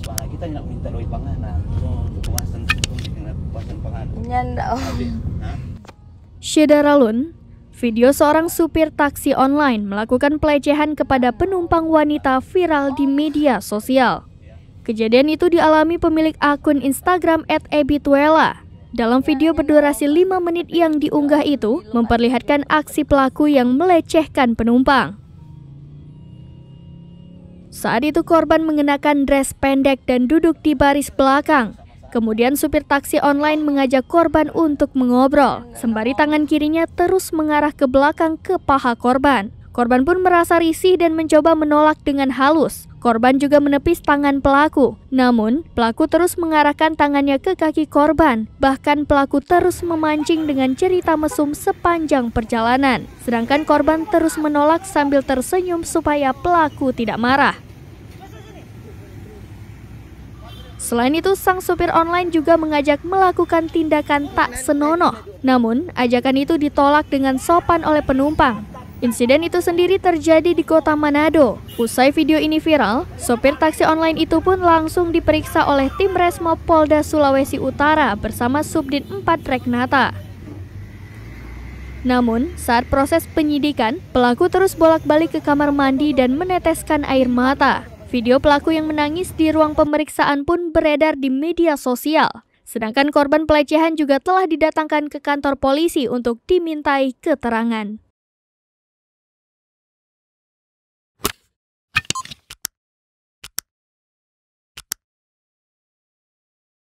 pas kita nak minta panganan panganan nyanda oh. Syedaralun, video seorang supir taksi online melakukan pelecehan kepada penumpang wanita viral di media sosial. Kejadian itu dialami pemilik akun Instagram @ebituela. Dalam video berdurasi 5 menit yang diunggah itu, memperlihatkan aksi pelaku yang melecehkan penumpang. Saat itu korban mengenakan dress pendek dan duduk di baris belakang. Kemudian supir taksi online mengajak korban untuk mengobrol, sembari tangan kirinya terus mengarah ke belakang ke paha korban. Korban pun merasa risih dan mencoba menolak dengan halus. Korban juga menepis tangan pelaku. Namun, pelaku terus mengarahkan tangannya ke kaki korban. Bahkan pelaku terus memancing dengan cerita mesum sepanjang perjalanan. Sedangkan korban terus menolak sambil tersenyum supaya pelaku tidak marah. Selain itu, sang supir online juga mengajak melakukan tindakan tak senonoh. Namun, ajakan itu ditolak dengan sopan oleh penumpang. Insiden itu sendiri terjadi di kota Manado. Usai video ini viral, sopir taksi online itu pun langsung diperiksa oleh tim Resmo Polda Sulawesi Utara bersama Subdit 4 Reknata. Namun, saat proses penyidikan, pelaku terus bolak-balik ke kamar mandi dan meneteskan air mata. Video pelaku yang menangis di ruang pemeriksaan pun beredar di media sosial. Sedangkan korban pelecehan juga telah didatangkan ke kantor polisi untuk dimintai keterangan.